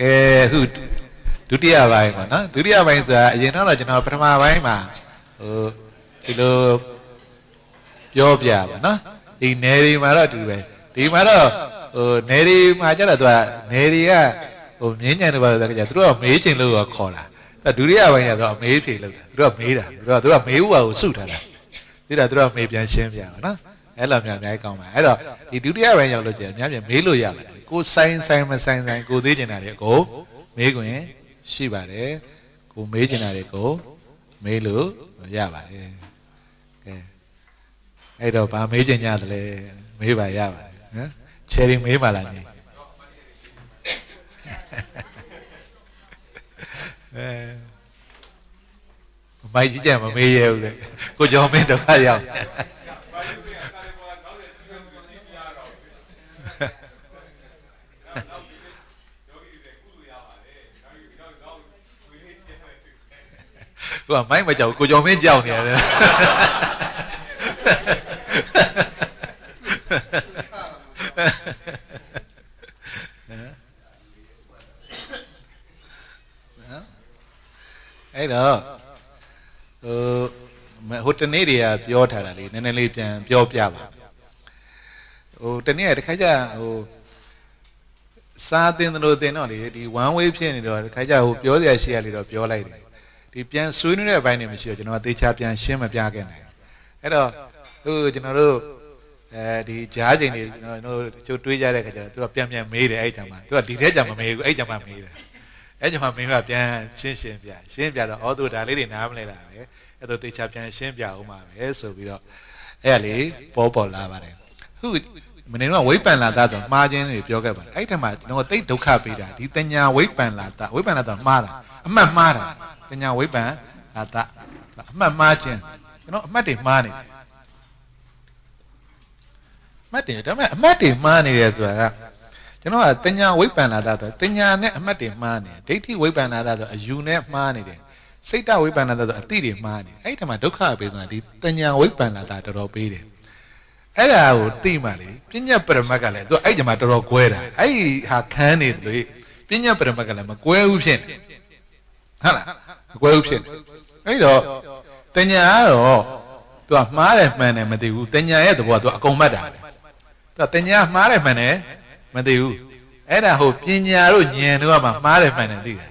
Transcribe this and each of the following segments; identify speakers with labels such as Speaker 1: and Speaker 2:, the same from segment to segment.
Speaker 1: ကဲခုဒုတိယပိုင်းပေါ့နော်ဒုတိယပိုင်းဆိုတာအရင်တော့ကျွန်တော်ပထမပိုင်းမှာဟိုဒီလိုပြောပြပါနော်ဒီနယ်တွေမှာတော့ဒီပဲဒီမှာတော့ဟိုနယ်တွေမှာကျတော့သူကနယ်တွေကဟိုမြင်းညံတွေပါဆိုတာကြသူတို့ကမေးချင်လို့ခေါ်လာအဲဒုတိယပိုင်းကတော့အမေးဖြေလို့တာသူတို့ကမေးတာသူတို့ကသူတို့ကမေးဥပါကိုစုထားတာဒါတာသူတို့ကမေးပြန်ရှင်းပြပါနော်အဲ့လိုများအများကြီးကောင်းပါအဲ့တော့ဒီဒုတိယပိုင်းရောက်လို့ကျရင်အများပြန်မေးလို့ရပါတယ်ကိုဆိုင်ဆိုင်မဆိုင်ဆိုင်ကိုသေးကျင်တာတွေကိုမေးခွင့်ရှိပါတယ်ကိုမေးကျင်တာတွေကိုမေးလို့ရပါတယ်ကဲအဲ့တော့ဗာမေးကျင်ကြတယ်လေမေးပါရပါတယ်နော်ချယ်ရီမေးပါလားညီအဲမိုက်ကြီးကြမမေးရဘူးလေကိုကျော်မင်းဒုက္ခရောက်ကိုကမိုက်မကြောက်ကိုကြောင်မင်းကြောက်နေရတယ်အဲ့တော့ဟိုဟိုတနေ့တွေကပြောထားတာလေနည်းနည်းလေးပြန်ပြောပြပါဟိုတနေ့ကတခါကျဟိုစားသင်တယ်လို့သင်တော့လေဒီ one way ဖြစ်နေတော့တခါကျဟိုပြောစရာရှိရလေတော့ပြောလိုက်တယ်ဒီပြန်ဆွေးနွေးတဲ့အပိုင်းတွေမရှိတော့ကျွန်တော်ကသေချာပြန်ရှင်းမပြခဲ့နိုင်အဲ့တော့ဟိုကျွန်တော်တို့အဲဒီကြားချိန်တွေကျွန်တော်တို့တချို့တွေးကြတဲ့ခါကျတော့သူကပြန်ပြန်မေးတယ်အဲ့ကြမှာသူကဒီထဲကြမမေးဘူးအဲ့ကြမှာမေးတယ်အဲ့ကြမှာမင်းကပြန်ရှင်းရှင်းပြရှင်းပြတော့အော်သူဒါလေးတွေနားမလဲတာပဲအဲ့တော့သေချာပြန်ရှင်းပြအောင်ပါပဲဆိုပြီးတော့အဲ့လေပေါ်ပေါ်လာပါတယ်ခုမနေ့ကဝိပ္ပန္လာသားဆိုမှားခြင်းတွေပြောခဲ့ပါတယ်အဲ့ထက်မှာကျွန်တော်တိတ်ဒုက္ခပေးတာဒီတညာဝိပ္ပန္လာသားဝိပ္ပန္လာသားမှားတာအမှတ်မှားတာတညာဝိပ္ပံအာတအမှတ်မှားခြင်းကျွန်တော်အမှတ်တွေမှားနေတယ်မှတ်တယ်ဒါပေမဲ့အမှတ်တွေမှားနေတယ်ဆိုတာကကျွန်တော်ကတညာဝိပ္ပန္နာသာဆိုတညာနဲ့အမှတ်တွေမှားနေဒိဋ္ဌိဝိပ္ပန္နာသာဆိုအယူနဲ့မှားနေတယ်စိတ်တဝိပ္ပန္နာသာဆိုအတိတွေမှားနေအဲ့ဒါမှာဒုက္ခပေးဆိုတာဒီတညာဝိပ္ပန္နာသာတော်တော်ပေးတယ်အဲ့ဒါကိုသိမှလေပညာပရမတ်ကလည်းသူအဲ့ဒီမှာတော်တော်ကွဲတာအဲ့ဒီဟာခန်းနေတယ်လို့ပညာပရမတ်ကလည်းမကွဲဘူးဖြစ်နေဟုတ်လားအကွဲဥဖြစ်နေအဲ့တော့တညာကတော့သူကမှားတယ်မှန်တယ်မသိဘူးတညာရဲ့သဘောကသူကအကုန်မှတ်တာသူကတညာမှားတယ်မှန်တယ်မသိဘူးအဲ့ဒါဟိုပညာတို့ဉာဏ်တို့ကမှမှားတယ်မှန်တယ်သိတယ်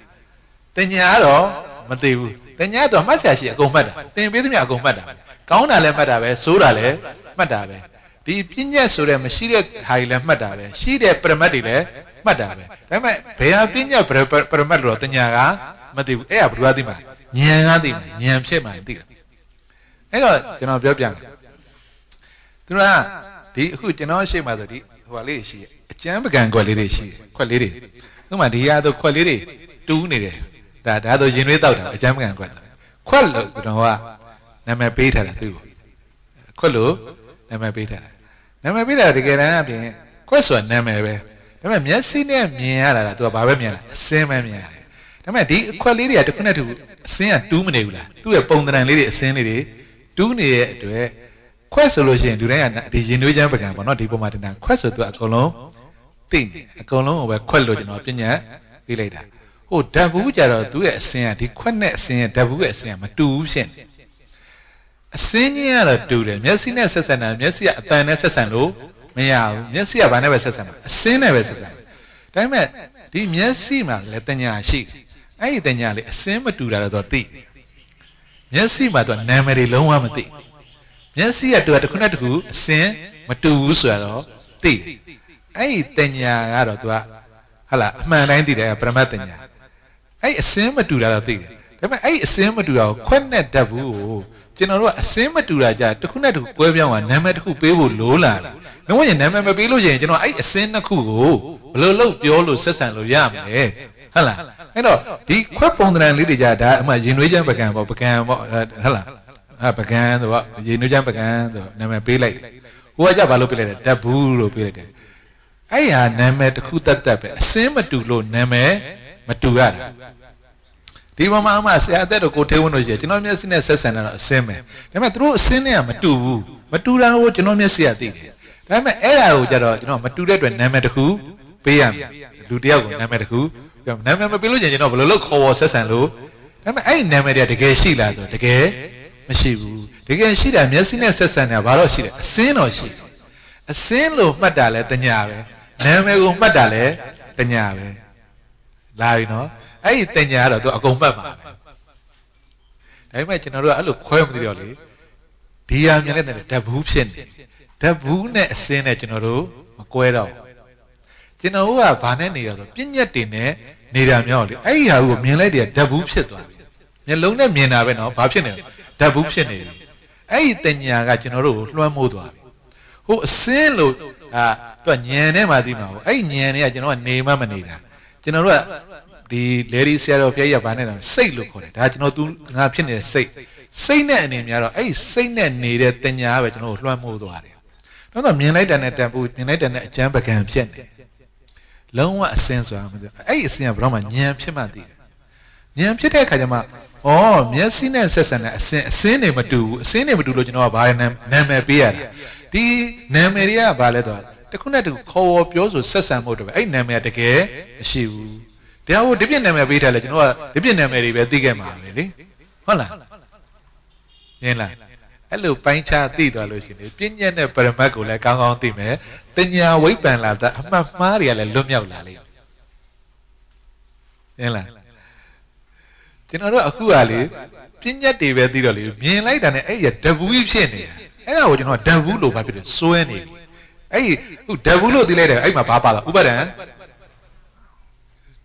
Speaker 1: တညာကတော့မသိဘူးတညာကတော့မှတ်ဆရာရှိအကုန်မှတ်တာသင်ပေးသမျှအကုန်မှတ်တာကောင်းတာလည်းမှတ်တာပဲဆိုးတာလည်းမှတ်တာပဲဒီပညာဆိုတဲ့မရှိတဲ့ဟာကြီးလည်းမှတ်တာပဲရှိတဲ့ပရမတ်တွေလည်းမှတ်တာပဲဒါပေမဲ့ဘယ်ဟာပညာပရမတ်လို့တော့တညာကမသိဘူးအဲ့ဒါဘယ်သူကသိမှာညံကသိမှာညံဖြစ်မှာသိတာအဲ့တော့ကျွန်တော်ပြောပြမယ်သူကဒီအခုကျွန်တော်ရှိမှဆိုဒီဟိုလေးရှိအကျမ်းပကံခွက်လေးတွေရှိခွက်လေးတွေဥပမာဒီရဆိုခွက်လေးတွေတူးနေတယ်ဒါဒါဆိုရင်သွေးတောက်တာအကျမ်းပကံခွက်ခွက်လို့ကျွန်တော်ကနာမည်ပေးထားတယ်သူ့ကိုခွက်လို့နာမည်ပေးထားတာနာမည်ပေးတာတကယ်တမ်းအပြင်ခွက်ဆိုနာမည်ပဲဒါပေမဲ့မျက်စိနဲ့မြင်ရတာက तू ကဘာပဲမြင်တာအစင်းပဲမြင်ရတာဒါပေမဲ့ဒီအခွက်လေးတွေကတစ်ခုနဲ့တစ်ခုအစင်းကတူးမနေဘူးလားသူ့ရဲ့ပုံသဏ္ဍာန်လေးတွေအစင်းလေးတွေတူးနေတဲ့အတွက်ခွက်ဆိုလို့ရှိရင်လူတိုင်းကဒီရင်သွေးချမ်းပကံပေါ့နော်ဒီပုံမှာတင်တာခွက်ဆိုသူအကုန်လုံးသိနေအကုန်လုံးကိုပဲခွက်လို့ကျွန်တော်ပြညာပြလိုက်တာဟိုဓာတ်ဘူးကြတော့သူ့ရဲ့အစင်းကဒီခွက်နဲ့အစင်းရဲ့ဓာတ်ဘူးရဲ့အစင်းကမတူဘူးဖြစ်နေအစင်းချင်းကတော့တူတယ်မျက်စိနဲ့ဆက်ဆံတာမျက်စိကအတန်နဲ့ဆက်ဆံလို့မရဘူးမျက်စိကဘာနဲ့ပဲဆက်ဆံတာအစင်းနဲ့ပဲဆက်ဆံတယ်ဒါပေမဲ့ဒီမျက်စိမှာလည်းတညာရှိတယ်အဲ့ဒီတင်ညာလေးအစင်းမတူတာတော့သူသိမျက်စိမှာသူနာမည်တွေလုံးဝမသိမျက်စိကတူတာတစ်ခုနဲ့တစ်ခုအစင်းမတူဘူးဆိုတော့သိအဲ့ဒီတင်ညာကတော့သူကဟလာအမှန်တိုင်းသိတယ်ပရမတ်တင်ညာအဲ့အစင်းမတူတာတော့သိတယ်ဒါပေမဲ့အဲ့အစင်းမတူတာကိုခွက်နဲ့တက်ဘူးကိုကျွန်တော်တို့ကအစင်းမတူတာကြတစ်ခုနဲ့တစ်ခုကွဲပြောင်းသွားနာမည်တစ်ခုပေးဖို့လိုလာတယ်လုံးဝရင်နာမည်မပေးလို့ရင်ကျွန်တော်အဲ့အစင်းနှစ်ခုကိုဘယ်လိုလုပ်ပြောလို့ဆက်ဆံလို့ရမလဲဟုတ်လားအဲ့တော့ဒီခွက်ပုံသဏ္ဍာန်လေးတွေကြဒါအမှရင်နွေးချမ်းပကံပေါ့ပကံပေါ့ဟုတ်လားအဲပကံဆိုတော့ရင်နွေးချမ်းပကံဆိုတော့နာမည်ပေးလိုက်ဟိုကကြဘာလို့ပေးလိုက်လဲဓာဘူးလို့ပေးလိုက်တယ်အဲ့ဟာနာမည်တစ်ခုတတ်တတ်ပဲအစင်းမတူလို့နာမည်မတူရတာဒီမှာမှအမဆရာအသက်တို့ကိုထေးဝန်းတို့ရှိကျွန်တော်မျက်စိနဲ့ဆက်ဆံတာတော့အစင်းပဲဒါပေမဲ့သူတို့အစင်းနဲ့ကမတူဘူးမတူတာကိုကျွန်တော်မျက်စိကသိတယ်ဒါပေမဲ့အဲ့ဒါကိုကြတော့ကျွန်တော်မတူတဲ့အတွက်နာမည်တစ်ခုပေးရမယ်လူတယောက်ကိုနာမည်တစ်ခုနာမည်မပေးလို့ကျင်ကျင်တော့ဘယ်လိုလုပ်ခေါ်ဝေါ်ဆက်ဆံလို့ဒါပေမဲ့အဲ့ဒီနာမည်တွေကတကယ်ရှိလားဆိုတကယ်မရှိဘူးတကယ်ရှိတာမျက်စိနဲ့ဆက်ဆံတာဘာတော့ရှိတယ်အစင်းတော့ရှိတယ်အစင်းလို့မှတ်တာလဲတညာပဲနာမည်ကိုမှတ်တာလဲတညာပဲလာပြီနော်အဲ့ဒီတညာကတော့သူအကုန်မှတ်ပါပဲဒါပေမဲ့ကျွန်တော်တို့ကအဲ့လိုခွဲမသိတော့လေဒီဟာမြန်တဲ့ဓာတ်ဘူးဖြစ်နေဓာတ်ဘူးနဲ့အစင်းနဲ့ကျွန်တော်တို့မကွဲတော့ဘူးကျွန်တော်တို့ကဘာနဲ့နေရဆိုပြည့်ညက်တင်နဲ့နေတာမျိုးလေအဲ့ဒီဟာကိုမြင်လိုက်တည်းဓာတ်ဘူးဖြစ်သွားပြီမျက်လုံးနဲ့မြင်တာပဲနော်ဘာဖြစ်နေလဲဓာတ်ဘူးဖြစ်နေပြီအဲ့ဒီတင်ညာကကျွန်တော်တို့ကိုလွှမ်းမိုးသွားပြီဟိုအစင်းလို့အာသူကညံထဲမှာသိမှာဟိုအဲ့ညံတွေကကျွန်တော်ကနေမှမနေတာကျွန်တော်တို့ကဒီလေဒီဆရာတော်ဖျက်ရပါနဲ့တော့စိတ်လို့ခေါ်တယ်ဒါကျွန်တော်သူငါဖြစ်နေတဲ့စိတ်စိတ်နဲ့အနေများတော့အဲ့စိတ်နဲ့နေတဲ့တင်ညာပဲကျွန်တော်တို့လွှမ်းမိုးသွားတယ်နောက်တော့မြင်လိုက်တဲ့နဲ့တန်ဖို့မြင်လိုက်တဲ့နဲ့အကျမ်းပကံဖြစ်နေလုံးဝအစင်းဆိုတာမသိအဲ့ဒီအစင်းကဘယ်တော့မှညံဖြစ်မှသိတယ်ညံဖြစ်တဲ့အခါကျမှဩမျက်စိနဲ့ဆက်ဆံတဲ့အစင်းအစင်းတွေမတူဘူးအစင်းတွေမတူလို့ကျွန်တော်ကဘာနာမည်ပေးရတာဒီနာမည်တွေကဘာလဲဆိုတော့တခုနဲ့တခုခေါ်ဝေါ်ပြောဆိုဆက်ဆံမှုတွေပဲအဲ့နာမည်ကတကယ်မရှိဘူးတရားဟိုဒီပြည့်နာမည်ပေးထားလဲကျွန်တော်ကဒီပြည့်နာမည်တွေပဲသိခဲ့မှာလေလေဟုတ်လားမြင်လားအဲ့လိုပိုင်းခြားသိသွားလို့ရှိရင်ပြဉ္ညာနဲ့ပရမတ်ကိုလည်းကောင်းကောင်းသိမယ်ပညာဝိပ္ပံလာတာအမှတ်မှားတွေကလည်းလွတ်မြောက်လာလိမ့်မယ်။ဟင်လား။ကျွန်တော်တို့အခုကလေပညာတွေပဲသိတော့လေမြင်လိုက်တာနဲ့အဲ့ရဓဘူးကြီးဖြစ်နေတာ။အဲ့ဒါကိုကျွန်တော်ဓဘူးလို့ဘာဖြစ်လဲစွဲနေပြီ။အဲ့ဟိုဓဘူးလို့သိလိုက်တယ်အဲ့မှာဘာပါလာဥပဒံ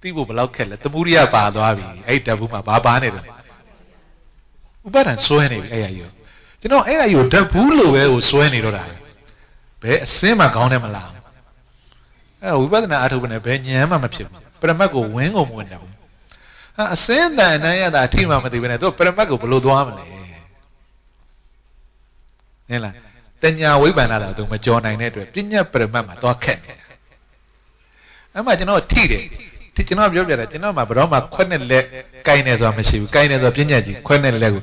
Speaker 1: သိဖို့ဘလောက်ခက်လဲသမုဒိယပါသွားပြီ။အဲ့ဓဘူးမှာဘာပါနေတယ်။ဥပဒံစွဲနေပြီအဲ့ရယူ။ကျွန်တော်အဲ့ရယူဓဘူးလို့ပဲကိုစွဲနေတော့တာ။ဘယ်အစင်းမှခေါင်းထဲမလာဘူးအဲဝိပဿနာအထုတ်ပနဲ့ဘယ်ဉာဏ်မှမဖြစ်ဘူးပရမတ်ကိုဝင်းကုန်မဝင်တော့ဘူးဟာအစင်းတန်အနမ်းရတာအထိမှမသိဘဲနဲ့သူပရမတ်ကိုဘလို့သွားမလဲဟင်လားတညာဝိပ္ပန္နတာသူမကြောနိုင်တဲ့အတွက်ပညာပရမတ်မှာသွားခက်နေအဲ့မှာကျွန်တော်ထိတယ်ဒီကျွန်တော်ပြောပြတာကျွန်တော်မှာဘရောမှာခွက်နဲ့လက်ကင်နေဆိုတာမရှိဘူးကင်နေဆိုတာပညာကြီးခွက်နဲ့လက်ကို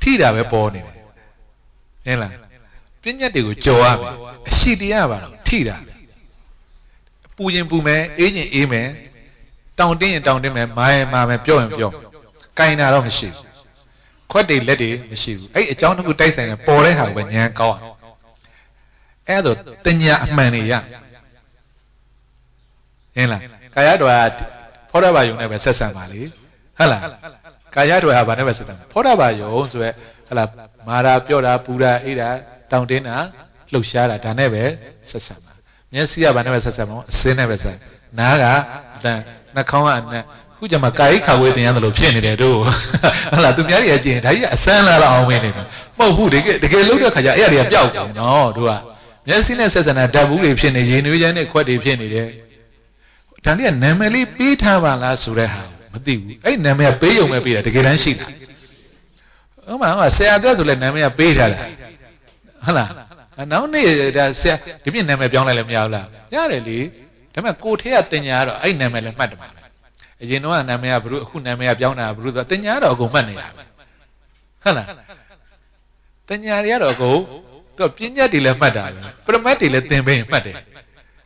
Speaker 1: ထိတာပဲပေါ်နေတယ်ဟင်လားပညာတွေကိုကြော်ရမယ်အရှိတရားပါတော့ထိတာပူရင်ပူမယ်အေးရင်အေးမယ်တောင်တင်းရင်တောင်တင်းမယ်မာရင်မာမယ်ပြောရင်ပြောကင်တာတော့မရှိဘူးခွက်တွေလက်တွေမရှိဘူးအဲ့အကြောင်းတစ်ခုတိုက်ဆိုင်တယ်ပေါ်တဲ့ဟာကိုပဲညံကောင်းအောင်အဲ့ဒါတညာအမှန်တွေရဟင်လားကာယတော်ကဖောရဘာယုံနဲ့ပဲဆက်ဆံပါလေဟုတ်လားကာယတော်ကဘာနဲ့ပဲဆက်ဆံဖောရဘာယုံဆိုရဲဟုတ်လားမာရာပြောတာပူတာအေးတာတောင့်တင်းတာလှုပ်ရှားတာဒါနဲ့ပဲဆက်ဆံပါမျက်စိကဘာနဲ့ပဲဆက်ဆံမလို့အစင်းနဲ့ပဲဆက်နားကအတန်နှာခေါင်းကအနက်ခုကျမှကာယိခါဝေတင်ရတယ်လို့ဖြစ်နေတယ်တို့ဟုတ်လားသူများကြီးအကျင့်ဒါကြီးအစမ်းလာတော့အောင်ဝင်နေတယ်မဟုတ်ဘူးတကယ်တကယ်လုံးတဲ့ခါကျအဲ့ဒါတွေကပျောက်ကုန်နော်တို့ကမျက်စိနဲ့ဆက်ဆံတာဓာတ်ဘူးတွေဖြစ်နေရေနွေးချမ်းနဲ့ခွက်တွေဖြစ်နေတယ်ဒါလေးကနာမည်လေးပေးထားပါလားဆိုတဲ့ဟာမသိဘူးအဲ့နာမည်ကပေးရုံပဲပေးတာတကယ်တမ်းရှိတာဥပမာဟောဆရာသက်ဆိုလဲနာမည်ကပေးထားတာဟုတ်လားနောက်နေ့ဒါဆရာဒီပြင်နာမည်ပြောင်းလိုက်လည်းမရဘူးလားရတယ်လေဒါပေမဲ့ကိုထဲကတင်ညာကတော့အဲ့နာမည်လည်းမှတ်တယ်မှာအရင်တော့နာမည်ကဘ누구အခုနာမည်ကပြောင်းတာဘ누구ဆိုတင်ညာတော့အကုန်မှတ်နေတာဟုတ်လားတင်ညာတွေကတော့အကုန်သူကပညာတွေလည်းမှတ်တာပဲပရမတ်တွေလည်းသင်ပေးမှတ်တယ်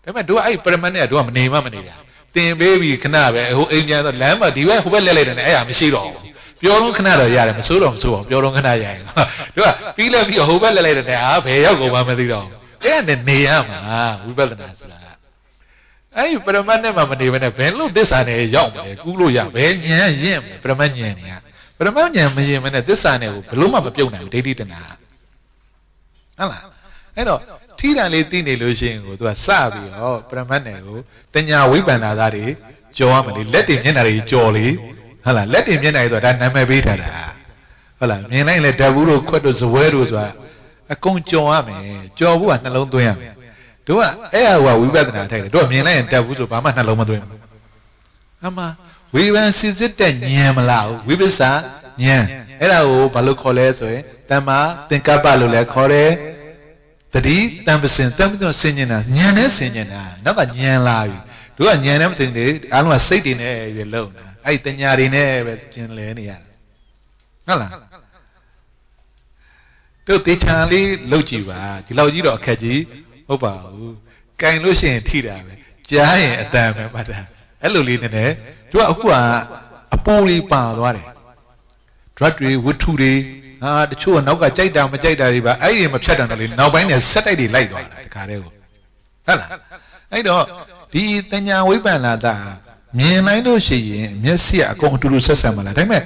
Speaker 1: ဒါပေမဲ့တို့ကအဲ့ပရမတ်နဲ့ကတို့ကမနေမှမနေတာသင်ပေးပြီခဏပဲဟိုအိမ်ပြန်ဆိုလမ်းမှာဒီဘက်ဟိုဘက်လက်လိုက်တယ်နဲ့အဲ့ဟာမရှိတော့ဘူးပြောလုံးခဏတော့ရတယ်မစိုးတော့မစိုးအောင်ပြောလုံးခဏရရင်တို့ကပြီးလဲပြီးဟိုဘက်လဲလိုက်တယ်ဟာဘယ်ရောက်ကုန်မှမသိတော့ဘူးအဲ့ဒါနေရမှာဝိပဿနာဆိုတာအဲ့ဒီပရမတ်နဲ့မှမနေဘဲနဲ့ဘယ်လို့သစ္စာနဲ့ရောက်မလဲကူးလို့ရဘယ်ဉာဏ်ရင့်ပရမတ်ဉာဏ်เนี่ยပရမတ်ဉာဏ်မရင်မနဲ့သစ္စာနဲ့ကိုဘလို့မှမပြုတ်နိုင်ဘူးဒိဋ္ဌိတဏဟုတ်လားအဲ့တော့ထီးတန်လေးသိနေလို့ရှိရင်ကိုသူကစပြီးတော့ပရမတ်နဲ့ကိုတညာဝိပ္ပန္နာသားတွေကြော်ရမလေလက်တွေမျက်နှာတွေကြော်လေဟုတ်လားလက်တင်မျက်နှာကြီးဆိုတာဒါနာမည်ပေးထားတာဟုတ်လားမြင်လိုက်လေဓာဘူးတို့ခွက်တို့ဇပွဲတို့ဆိုတာအကုန်ကြော်ရမယ်ကြော်ဖို့ကနှလုံးသွင်းရမယ်တို့ကအဲ့ဟာကဝိပဿနာထိုက်တယ်တို့ကမြင်လိုက်ရင်ဓာဘူးဆိုဘာမှနှလုံးမသွင်းဘူးအမှဝိပန်စစ်စစ်တဲ့ဉာဏ်မလားဝိပဿနာဉာဏ်အဲ့ဒါကိုဘာလို့ခေါ်လဲဆိုရင်တမ္မာသင်္ကပ္ပလို့လည်းခေါ်တယ်တတိတံပစင်တံပစင်ဆင်ញင်တာဉာဏ်နဲ့ဆင်ញင်တာနောက်ကဉာဏ်လာပြီတို့ကညံနေမစင်နေအားလုံးကစိတ်တွေနဲ့ပဲလုံတာအဲ့တညာတွေနဲ့ပဲပြင်လဲနေရတာဟုတ်လားတို့တေချာလေးလှုပ်ကြည့်ပါဒီလောက်ကြီးတော့အခက်ကြီးဟုတ်ပါဘူးကင်လို့ရှိရင်ထိတာပဲကြားရင်အတန်ပဲပတ်တာအဲ့လိုလေးနဲ့တို့ကအခုကအပူလေးပါသွားတယ် drug တွေဝတ္ထုတွေဟာတချို့ကနောက်ကကြိုက်တာမကြိုက်တာတွေပါအဲ့ဒီမဖြတ်တန်တယ်လေနောက်ပိုင်းနဲ့ဆက်တိုက်တွေလိုက်သွားတာတခါတည်းကိုဟုတ်လားအဲ့တော့ဒီတညာဝိပ္ပန္နာတာမြင်နိုင်လို့ရှိရင်မျက်စိကအကုန်အတူတူဆက်ဆံမလားဒါပေမဲ့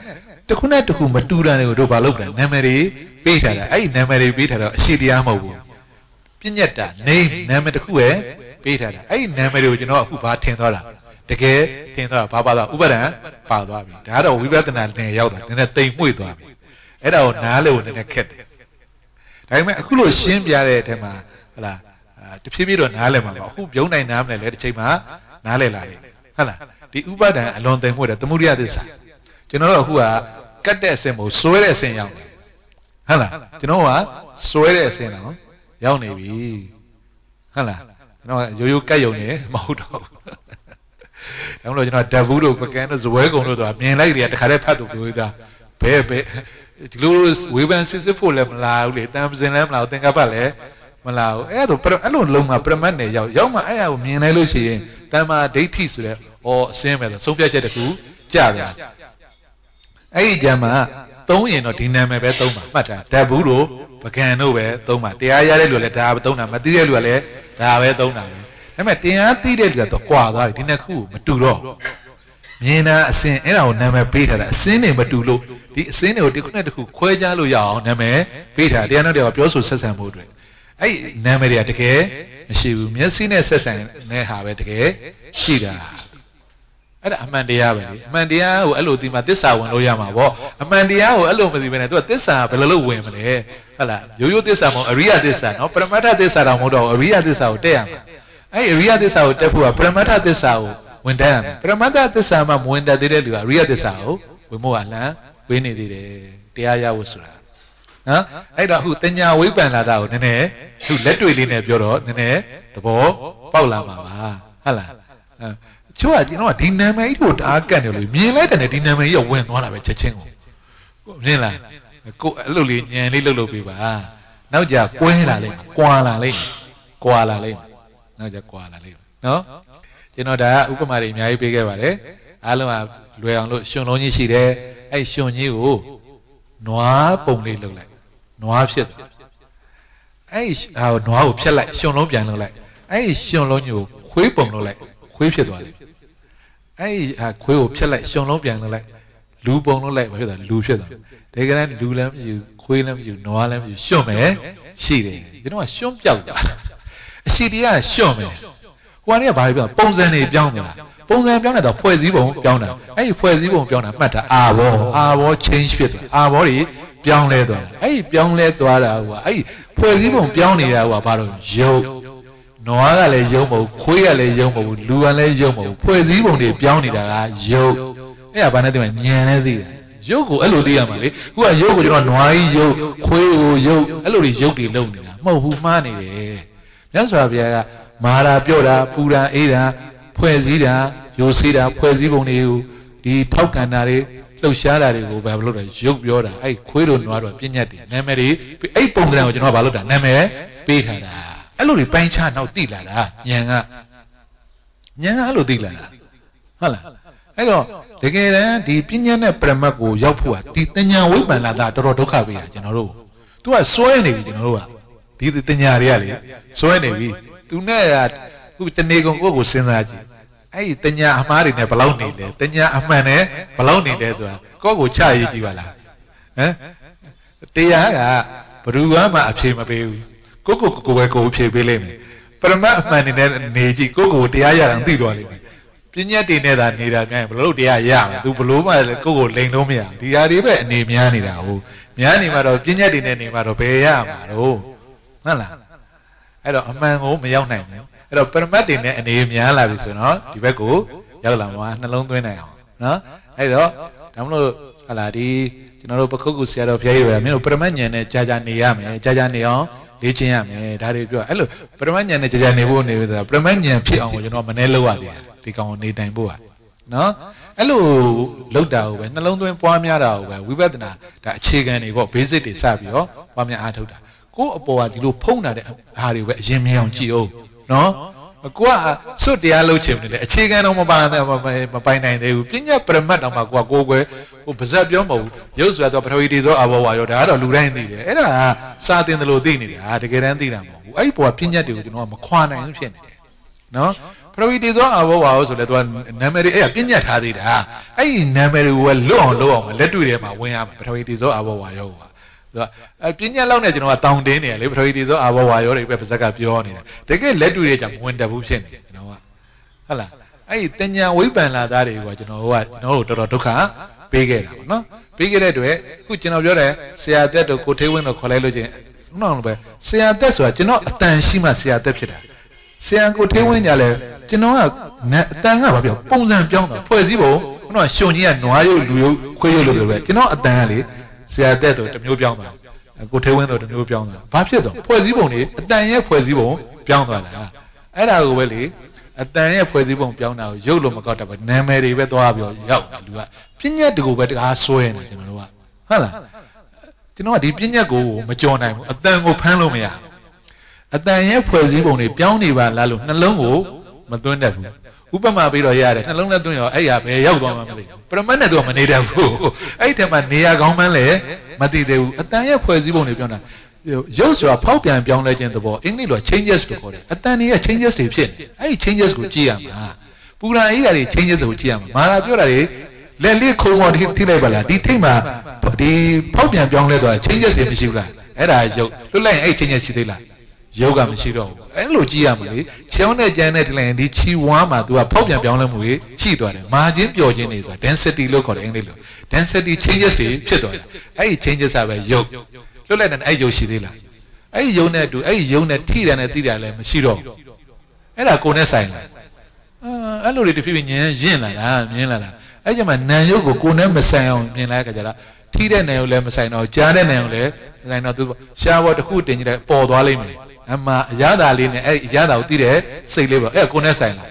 Speaker 1: တခုနဲ့တခုမတူတာတွေကိုတို့ဘာလုပ်လဲနာမည်တွေပေးထားတာအဲ့ဒီနာမည်တွေပေးထားတော့အရှိတရားမဟုတ်ဘူးပြညတ်တာနေနာမည်တစ်ခုပဲပေးထားတာအဲ့ဒီနာမည်တွေကိုကျွန်တော်အခုဘာထင်သွားတာတကယ်ထင်သွားတာဘာပါသွားဥပဒံပါသွားပြီဒါကတော့ဝိပဿနာနဲ့ရောက်တာနည်းနည်းတိမ်မွေ့သွားပြီအဲ့ဒါကိုနားလေကိုနည်းနည်းခက်တယ်ဒါပေမဲ့အခုလို့ရှင်းပြတဲ့အထက်မှာဟလာတဖြည်းဖြည်းတော့နားလည်မှာပါအခုပြုံးနိုင်နားမလဲလေတစ်ချိန်မှာနားလည်လာတယ်ဟုတ်လားဒီဥပါဒံအလွန်သင်မှုတဲ့သမုဒိယသစ္စာကျွန်တော်တို့အခုကကတ်တဲ့အစင်ကိုစွဲတဲ့အစင်ရောက်နေဟုတ်လားကျွန်တော်ကစွဲတဲ့အစင်တော့ရောက်နေပြီဟုတ်လားကျွန်တော်ရိုးရိုးကတ်ယုံနေမဟုတ်တော့ဘူးဒါမှလို့ကျွန်တော်ဓာဘူးတို့ပကန်းတို့ဇပွဲကုံတို့ဆိုတာမြင်လိုက်တည်းတခါတည်းဖတ်သူပြောသားဘဲဘဲဒီလိုဝေဖန်စစ်စစ်ဖို့လည်းမလာဘူးလေတန်ပစင်လည်းမလာဘူးသင်္ကပ္ပလည်းမလားဘူးအဲ့ဒါဆိုအဲ့လိုလုံးမှာပရမတ်နဲ့ရောက်ရောက်မှအဲ့ဒါကိုမြင်လိုက်လို့ရှိရင်တမ္မာဒိဋ္ဌိဆိုတဲ့ဩအစင်းပဲဆိုဆုံးဖြတ်ချက်တခုကြပြန်အဲ့ဒီကြမှာသုံးရင်တော့ဒီနာမည်ပဲသုံးပါမှတ်တာဓာဘူးတို့ပကံတို့ပဲသုံးပါတရားရတဲ့လူကလည်းဒါပဲသုံးတာမသိတဲ့လူကလည်းဒါပဲသုံးတာပဲဒါပေမဲ့တရားသိတဲ့လူကတော့ကွာသွားတယ်ဒီနှစ်ခုမတူတော့မြင်တာအစင်းအဲ့ဒါကိုနာမည်ပေးထားတာအစင်းတွေမတူလို့ဒီအစင်းတွေကိုတစ်ခုနဲ့တစ်ခုခွဲခြားလို့ရအောင်နာမည်ပေးထားတယ်တရားနောက်တရားပြောဆိုဆက်ဆံဖို့အတွက်အဲ့နာမည်တွေကတကယ်မရှိဘူးမျက်စိနဲ့ဆက်ဆံတဲ့ဟာပဲတကယ်ရှိတာအဲ့ဒါအမှန်တရားပဲလေအမှန်တရားကိုအဲ့လိုဒီမှာသစ္စာဝင်လို့ရမှာပေါ့အမှန်တရားကိုအဲ့လိုမသိဘဲနဲ့သူကသစ္စာဘယ်လိုလုပ်ဝင်မလဲဟုတ်လားရိုးရိုးသစ္စာမဟုတ်အရိယသစ္စာနော်ပရမတ္ထသစ္စာတော့မဟုတ်တော့အရိယသစ္စာကိုတက်ရမှာအဲ့အရိယသစ္စာကိုတက်ဖို့ကပရမတ္ထသစ္စာကိုဝင်တတ်ရမယ်ပရမတ္ထသစ္စာမှမဝင်တတ်သေးတဲ့လူကအရိယသစ္စာကိုဝင်ဖို့ကလမ်းဝေးနေသေးတယ်တရားရဖို့ဆိုတာနော်အဲ့တော့အခုတညာဝိပ္ပန္နာတာကိုနည်းနည်းအခုလက်တွေ့လေးနဲ့ပြောတော့နည်းနည်းသဘောပေါက်လာမှာပါဟုတ်လားချို့ကကျွန်တော်ဒီနာမည်ကြီးကိုတအားကန့်တယ်လို့မြင်လိုက်တယ်ဒီနာမည်ကြီးကဝင်သွားတာပဲချက်ချင်းကိုမြင်လားကိုအဲ့လိုလေးညံလေးလှုပ်လှုပ်ပေးပါနောက်ကြကွဲလာလိမ့်မယ်ကွာလာလိမ့်မယ်ကွာလာလိမ့်မယ်နောက်ကြကွာလာလိမ့်မယ်နော်ကျွန်တော်ဒါကဥပမာတွေအများကြီးပေးခဲ့ပါတယ်အားလုံးကလွယ်အောင်လို့ရှင်လုံးကြီးရှိတယ်အဲ့ရှင်ကြီးကိုနွားပုံလေးလှုပ်လိုက်နွားဖြစ်သွားအဲ့ဟာနွားကိုဖြတ်လိုက်ရှင်လုံးပြန်လုပ်လိုက်အဲ့ရှင်လုံးကြီးကိုခွေးပုံလုပ်လိုက်ခွေးဖြစ်သွားတယ်အဲ့ဟာခွေးကိုဖြတ်လိုက်ရှင်လုံးပြန်လုပ်လိုက် လူပုံလုပ်လိုက်ဘာဖြစ်သွားလူဖြစ်သွားတကယ်တမ်းလူလည်းမရှိဘူးခွေးလည်းမရှိဘူးနွားလည်းမရှိဘူးရှွန့်မယ်ရှိတယ်ကျွန်တော်ကရှွန့်ပြောက်သွားအရှိတရားကရှွန့်မယ်ဟိုကနေကဘာပြောပုံစံတွေပြောင်းသွားပုံစံပြောင်းတာဖွဲ့စည်းပုံပြောင်းတာအဲ့ဒီဖွဲ့စည်းပုံပြောင်းတာမှတ်တာအာဘောအာဘော change ဖြစ်သွားအာဘောတွေပြောင်းလဲသွားတာအဲ့ဒီပြောင်းလဲသွားတာကအဲ့ဒီဖွဲ့စည်းပုံပြောင်းနေတာကဘာလို့ယုံနွားကလည်းယုံမဟုတ်ခွေးကလည်းယုံမဟုတ်လူကလည်းယုံမဟုတ်ဖွဲ့စည်းပုံတွေပြောင်းနေတာကယုံအဲ့ဒါဘာနဲ့သိမလဲညံနဲ့သိတယ်ယုတ်ကိုအဲ့လိုသိရမှာလေခုကယုတ်ကိုကျွန်တော်နွားကြီးယုတ်ခွေးကိုယုတ်အဲ့လိုတွေယုတ်တွေလုံနေတာမဟုတ်ဘူးမှားနေတယ်မြတ်စွာဘုရားကမာရာပြော့တာပူတာအေးတာဖွဲ့စည်းတာယိုစေးတာဖွဲ့စည်းပုံတွေကိုဒီထောက်ကန်တာတွေလှုပ်ရှားတာတွေကိုဘာလို့လဲရုပ်ပြောတာအဲ့ခွေးတို့နွားတို့ပြည့်ညက်တယ်နာမည်တွေအဲ့ပုံစံကိုကျွန်တော်ဘာလို့တာနာမည်ပေးထားတာအဲ့လိုတွေပိုင်းခြားနောက်သိလာတာညံကညံကအဲ့လိုသိလာတာဟုတ်လားအဲ့တော့တကယ်တမ်းဒီပြည့်ညက်တဲ့ပရမတ်ကိုရောက်ဖို့ကဒီတညာဝိပ္ပန္နတာတော်တော်ဒုက္ခပေးတာကျွန်တော်တို့သူကစွဲနေပြီကျွန်တော်တို့ကဒီတညာတွေကလေစွဲနေပြီသူနဲ့ကခုတနေကုန်ကိုယ့်ကိုစဉ်းစားကြည့်အဲ့ဒီတညာအမှားတွေနဲ့ဘလောက်နေလဲတညာအမှန်နဲ့ဘလောက်နေလဲဆိုတာကော့ကိုချရေးကြည့်ပါလားဟမ်တရားကဘ누구မှအဖြေမပေးဘူးကိုကိုကိုပဲကိုဖြေပေးလိမ့်မယ်ပရမတ်အမှန်နေနဲ့နေကြည့်ကိုကိုတရားရအောင်သိသွားလိမ့်မယ်ပညာတည်နေတာနေတာများရင်ဘလို့တရားရမှာ तू ဘလို့မှကိုကိုလိန်လုံးမရဒီဟာတွေပဲအနေများနေတာဟုတ်များနေမှာတော့ပညာတည်နေနေမှာတော့ဘယ်ရမှာတော့ဟုတ်လားအဲ့တော့အမှန်ကိုမရောက်နိုင်ဘူးအဲ့တော့ပရမတ်တွေနဲ့အနေများလာပြီဆိုတော့ဒီဘက်ကိုရောက်လာမှာနှလုံးသွင်းနိုင်အောင်နော်အဲ့တော့ဒါမလို့ဟလာဒီကျွန်တော်တို့ပခုတ်ကူဆရာတော်ဘုရားကြီးကမင်းတို့ပရမတ်ဉာဏ်နဲ့ကြာကြာနေရမယ်ကြာကြာနေအောင်လေ့ကျင့်ရမယ်ဒါတွေပြောအဲ့လိုပရမတ်ဉာဏ်နဲ့ကြာကြာနေဖို့နေဆိုတာပရမတ်ဉာဏ်ဖြစ်အောင်ကိုကျွန်တော်မနှဲလောက်ရသေးတယ်ဒီကောင်နေတိုင်ဖို့อ่ะနော်အဲ့လိုလောက်တာကိုပဲနှလုံးသွင်းပွားများတာကိုပဲဝိပဿနာဒါအခြေခံတွေပေါ့ basic တွေစပြီးတော့ပွားများအားထုတ်တာကို့အပေါ်ကဒီလိုဖုံးတာတဲ့အားတွေပဲအရင်မြင်အောင်ကြည့်အောင်နော်ကိုကစွတ်တရားလုပ်ချင်တယ်လေအခြေခံတော့မပါမပိုင်နိုင်သေးဘူးပညာပရမတ်တော့မှကိုကကိုယ်ွယ်ဟိုပါဇက်ပြောမဟုတ်ဘူးရုပ်ဆိုတော့ပထဝီတေဇောအဘောဝါရောဒါကတော့လူတိုင်းသိတယ်အဲ့ဒါစာတင်တယ်လို့သိနေတာတကယ်တမ်းသိတာမဟုတ်ဘူးအဲ့ဒီပေါ်ကပညာတွေကိုကျွန်တော်ကမခွာနိုင်ဘူးဖြစ်နေတယ်နော်ပထဝီတေဇောအဘောဝါရောဆိုလဲသူကနာမည်တွေအဲ့ဒါပညာထားသေးတာအဲ့ဒီနာမည်တွေကိုလွတ်အောင်လုပ်အောင်လက်တွေ့ထဲမှာဝင်ရမှာပထဝီတေဇောအဘောဝါရောကဆိုတော့အပြင်းညက်လောက်နဲ့ကျွန်တော်ကတောင်းတင်းနေရလေပထဝီတီဆိုအာဘောဝါရောတွေပဲပါဇက်ကပြောနေတာတကယ်လက်တွေ့တဲ့ကြောင့်ဝင်တက်ဘူးဖြစ်နေကျွန်တော်ကဟုတ်လားအဲ့ဒီတင်ညာဝိပ္ပန္လာသားတွေကကျွန်တော်ကကျွန်တော်တို့တော်တော်ဒုက္ခပေးခဲ့တာပေါ့နော်ပေးခဲ့တဲ့အတွက်အခုကျွန်တော်ပြောတယ်ဆရာသက်တို့ကိုထေးဝင်းတို့ခေါ်လိုက်လို့ချင်းနောက်လို့ပဲဆရာသက်ဆိုတာကျွန်တော်အတန်ရှိမှဆရာသက်ဖြစ်တာဆရာကိုထေးဝင်းညာလဲကျွန်တော်ကအတန်ကဘာပြောပုံစံပြောင်းတာဖွဲ့စည်းပုံကျွန်တော်ရှင်ကြီးကနွားရုပ်လူရုပ်ခွေးရုပ်လို့ပြောတယ်ကျွန်တော်အတန်ကလေဆရာတက်ဆိုတစ်မျိုးပြောင်းသွားကိုထေဝင်းဆိုတစ်မျိုးပြောင်းသွားဘာဖြစ်တော့ဖွဲ့စည်းပုံတွေအတန်ရဲ့ဖွဲ့စည်းပုံပြောင်းသွားတာအဲ့ဒါကိုပဲလေအတန်ရဲ့ဖွဲ့စည်းပုံပြောင်းတာကိုရုပ်လို့မကောက်တတ်ဘူးနာမည်တွေပဲသွားပြောရောက်လူကပြည့်ညက်တကူပဲတကားဆွဲနေကျွန်တော်တို့ကဟုတ်လားကျွန်တော်ကဒီပြည့်ညက်ကိုမကြော်နိုင်ဘူးအတန်ကိုဖမ်းလို့မရအတန်ရဲ့ဖွဲ့စည်းပုံတွေပြောင်းနေပါလားလို့နှလုံးကိုမသွင်းတတ်ဘူးဥပမာပြီးတော့ရတယ်နှလုံးနဲ့သွင်းရောအဲ့ရဘယ်ရောက်သွားမှမသိပရမတ်နဲ့တော့မနေတတ်ဘူးအဲ့ထဲမှာနေရာကောင်းမှန်းလည်းမသိသေးဘူးအတန်ရဲ့ဖွဲ့စည်းပုံတွေပြောတာရုပ်ဆိုတာဖောက်ပြန်ပြောင်းလဲခြင်းသဘောအင်္ဂလိပ်လို changes လို့ခေါ်တယ်အတန်ကြီးရဲ့ changes တွေဖြစ်နေအဲ့ဒီ changes ကိုကြည့်ရမှာပူရာအေးရာတွေ changes ကိုကြည့်ရမှာမာရာပြောတာတွေလက်လေးခုံတော့ထိလိုက်ပါလားဒီထိတ်မှာဒီဖောက်ပြန်ပြောင်းလဲသွား changes တွေမရှိဘူးလားအဲ့ဒါရုပ်လွတ်လိုက်ရင်အဲ့ changes ရှိသေးလားယောဂမရှိတော့ဘူးအဲ့လိုကြည့်ရမလေချောင်းနဲ့ကြမ်းနဲ့တလင်ဒီချီဝါမှာ तू ကဖောက်ပြန်ပြောင်းလဲမှုကြီးရှိသွားတယ်မာချင်းပျော်ချင်းတွေဆိုတာ density လို့ခေါ်တယ်အင်္ဂလိပ်လို density changes တွေဖြစ်သွားတယ်အဲ့ဒီ changes ကပဲယုတ်လွတ်လိုက်တယ်အဲ့ယုတ်ရှိသေးလားအဲ့ဒီယုတ်နဲ့အတူအဲ့ဒီယုတ်နဲ့ထိတယ်နဲ့တိတယ်လည်းမရှိတော့ဘူးအဲ့ဒါကိုယ်နဲ့ဆိုင်လာအဲ့လိုတွေတဖြည်းဖြည်းညင်ရင့်လာတာမြင်လာတာအဲ့ကြမှာနံယုတ်ကိုကိုယ်နဲ့မဆိုင်အောင်မြင်လိုက်ကြကြတာထိတဲ့နံယုတ်လည်းမဆိုင်တော့ကြားတဲ့နံယုတ်လည်းမဆိုင်တော့ तू ရှားဘောတစ်ခုတင်ကြတယ်ပေါ်သွားလိမ့်မယ်အမှအရသာလေးနဲ့အဲ့အရသာကိုသိတဲ့စိတ်လေးပေါ့အဲ့ကိုနဲ့ဆိုင်လာ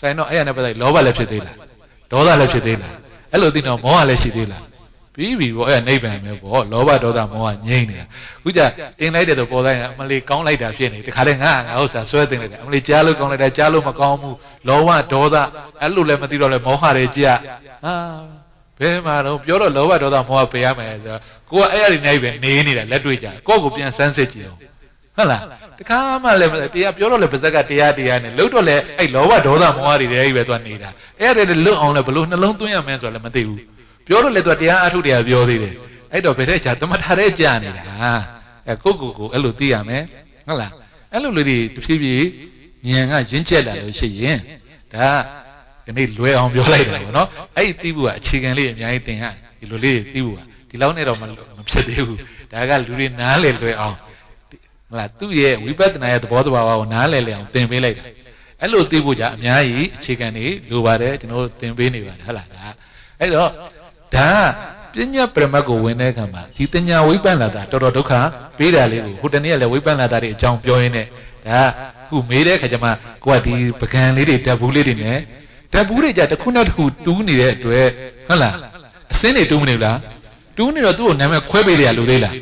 Speaker 1: ဆိုင်တော့အဲ့ရနဲ့ပတ်သက်လောဘလည်းဖြစ်သေးလားဒေါသလည်းဖြစ်သေးလားအဲ့လိုသိတော့မောဟလည်းရှိသေးလားပြီးပြီပေါ့အဲ့နိဗ္ဗာန်ပဲပေါ့လောဘဒေါသမောဟငြိမ့်နေတာခုကြတင်လိုက်တယ်ဆိုပေါ်တိုင်းအမလီကောင်းလိုက်တာဖြစ်နေတခါတည်းငါငါဥစ္စာဆွဲတင်လိုက်တယ်အမလီကြားလို့ကောင်းလိုက်တာကြားလို့မကောင်းဘူးလောဘဒေါသအဲ့လိုလည်းမသိတော့လဲမောဟတွေကြဟာဘယ်မှာတော့ပြောတော့လောဘဒေါသမောဟပေးရမယ်ဆိုတော့ကိုကအဲ့ရနေနိုင်ပဲနေနေတာလက်တွေ့ကြကိုကိုပြန်စမ်းစစ်ကြည့်အောင်ဟုတ်လားတခါမှလည်းတရားပြောတော့လည်းပါဇက်ကတရားတရားနဲ့လှုပ်တော့လည်းအဲ့လောဘဒေါသမောဟတွေတည်းကြီးပဲသူကနေတာအဲ့ဒါတွေလွတ်အောင်လည်းဘလို့နှလုံးသွင်းရမလဲဆိုတော့လည်းမသိဘူးပြောတော့လည်းသူကတရားအထုတရားပြောသေးတယ်အဲ့တော့ဘယ်တဲ့ကြာသမထတဲ့ကြာနေတာအဲကိုကိုကိုအဲ့လိုသိရမယ်ဟုတ်လားအဲ့လိုလူတွေတဖြည်းဖြည်းဉာဏ်ကရင့်ကျက်လာလို့ရှိရင်ဒါဒီနေ့လွယ်အောင်ပြောလိုက်တာပေါ့နော်အဲ့ဒီသိဖို့ကအခြေခံလေးအများကြီးသင်ရဒီလိုလေးသိဖို့ကဒီလောက်နဲ့တော့မဖြစ်သေးဘူးဒါကလူတွေနားလေလွယ်အောင်ဟုတ်လားသူ့ရဲ့ဝိပဿနာရဲ့သဘောတဘာဝကိုနားလည်လည်အောင်သင်ပေးလိုက်တာအဲ့လိုသိဖို့じゃအများကြီးအခြေခံတွေလိုပါတယ်ကျွန်တော်သင်ပေးနေပါတယ်ဟုတ်လားဒါအဲ့တော့ဒါပညာပရမတ်ကိုဝင်တဲ့အခါမှာဒီတညာဝိပဿနာတာတော်တော်ဒုက္ခပေးတာလေးကိုဟိုတနေ့ကလည်းဝိပဿနာတာတွေအကြောင်းပြောရင်းနဲ့ဒါခုမေးတဲ့အခါကျမှကိုကဒီပကံလေးတွေဓာတ်ဘူးလေးတွေနဲ့ဓာတ်ဘူးတွေじゃတစ်ခုနောက်တစ်ခုတူးနေတဲ့အတွက်ဟုတ်လားအစင်းတွေတူးမနေဘူးလားတူးနေတော့သူ့ကိုနာမည်ခွဲပေးရလို့သေးလား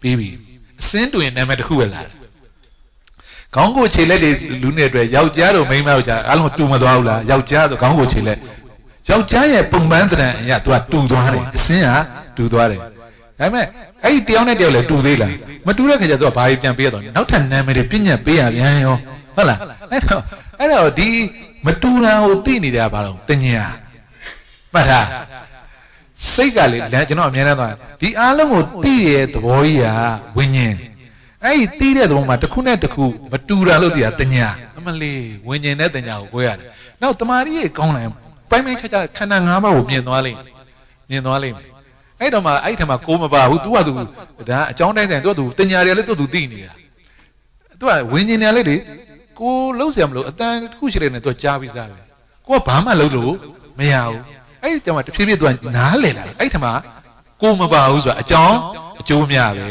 Speaker 1: ပြီးပြီအစင်းတွင်နာမည်တစ်ခုပဲလာတယ်ခေါင်းကိုခြေလက်တွေလူနေအတွက်ယောက်ျားတို့မိန်းမတို့ကြာအားလုံးတူမသွားဘူးလားယောက်ျားဆိုခေါင်းကိုခြေလက်ယောက်ျားရဲ့ပုံမှန်သဏ္ဍာန်အရသူကတူသွားတယ်အစင်းကတူသွားတယ်ဒါပေမဲ့အဲ့ဒီတယောက်နဲ့တယောက်လည်းတူသေးလားမတူတဲ့ခါကျတော့ဘာကြီးပြန်ပေးရတော့နောက်ထပ်နာမည်တွေပြည့်ညက်ပေးရပြန်ရောဟုတ်လားအဲ့တော့အဲ့တော့ဒီမတူတာကိုသိနေတာဘာလို့တင်ညာမှတ်ထားစိတ်ကလေလမ်းကျွန်တော်အမြဲတမ်းသွားဒီအားလုံးကိုသိရဲ့သဘောကြီးဟာဝိညာဉ်အဲ့ဒီသိတဲ့သဘောမှာတစ်ခုနဲ့တစ်ခုမတူတာလို့ဒီဟာတညာအမလေးဝိညာဉ်နဲ့တညာကိုကိုရတယ်နောက်တမာရီရဲ့ကောင်းလိုက်ပိုင်းပိုင်းခြားခြားခန္ဓာ၅ပါးကိုမြင်သွားလိမ့်မယ်မြင်သွားလိမ့်မယ်အဲ့တော့မှအဲ့ထမှာကိုမပါဘူး तू က तू ဒါအကြောင်းတိုင်းဆိုင် तू က तू တညာတွေလည်း तू तू သိနေတာ तू ကဝိညာဉ်တွေလည်းလေကိုလုံးเสียမလို့အတန်တစ်ခုရှိတယ်နဲ့ तू ကြားပြီးစားပဲကိုကဘာမှလုံးလို့မရဘူးအဲ့ဒီတမှာတဖြည်းဖြည်းသူကနားလည်လာတယ်အဲ့ဒီတမှာကိုမပါဘူးဆိုတာအကြောင်းအကျိုးများပဲ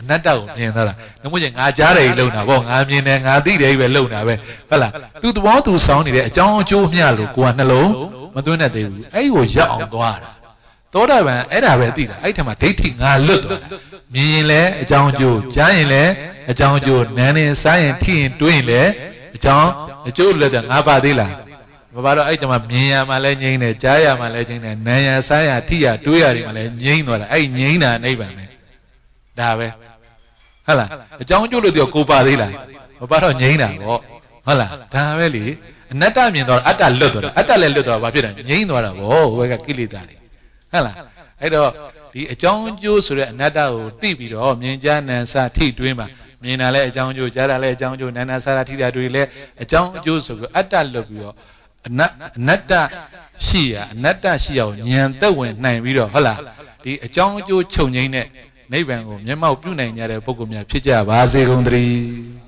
Speaker 1: အနတ္တကိုမြင်သွားတာနမို့ကျငါကြားတယ်ကြီးလုံတာပေါ့ငါမြင်တယ်ငါသိတယ်ကြီးပဲလုံတာပဲဟုတ်လားသူသဘောသူစောင်းနေတဲ့အကြောင်းအကျိုးမျှလို့ကိုကနှလုံးမသွင်းတတ်သေးဘူးအဲ့ဒီကိုရက်အောင်သွားတာသောတာပန်အဲ့ဒါပဲသိတာအဲ့ထက်မှဒိဋ္ဌိငါလွတ်သွားတာမြင်ရင်လည်းအကြောင်းအကျိုးကြားရင်လည်းအကြောင်းအကျိုးနားရင်စားရင်ထိရင်တွေးရင်လည်းအကြောင်းအကျိုးလွတ်တယ်ငါပါသေးလားဘာဘာတော့အဲ့ကျမမြင်ရမှလည်းငြိမ့်တယ်ကြားရမှလည်းငြိမ့်တယ်နာရဆမ်းရထိရတွေးရတွေမှလည်းငြိမ့်သွားတာအဲ့ငြိမ့်တာနိဗ္ဗာန်ပဲဒါပဲဟုတ်လားအကြောင်းကျိုးလို့ပြောကိုပါသေးလားဘာဘာတော့ငြိမ့်တာပေါ့ဟုတ်လားဒါပဲလေအနတ္တမြင်သွားတာအတ္တလွတ်သွားတာအတ္တလည်းလွတ်သွားတာဘာဖြစ်လဲငြိမ့်သွားတာပေါ့ဟိုဘက်ကကိလေသာတွေဟုတ်လားအဲ့တော့ဒီအကြောင်းကျိုးဆိုတဲ့အနတ္တကိုသိပြီးတော့မြင်ကြနံစာထိတွင်းပါမြင်တာလည်းအကြောင်းကျိုးကြားတာလည်းအကြောင်းကျိုးနာနာစာထိတာတွေလည်းအကြောင်းအကျိုးဆိုပြီးအတ္တလွတ်ပြီးတော့အနတ်အနတ္တရှိရာအနတ္တရှိရာကိုဉာဏ်သက်ဝင်နိုင်ပြီးတော့ဟုတ်လားဒီအကြောင်းအကျိုးခြုံငိမ့်တဲ့နိဗ္ဗာန်ကိုမျက်မှောက်ပြုနိုင်ကြတဲ့ပုဂ္ဂိုလ်များဖြစ်ကြပါစေကုန်သတည်း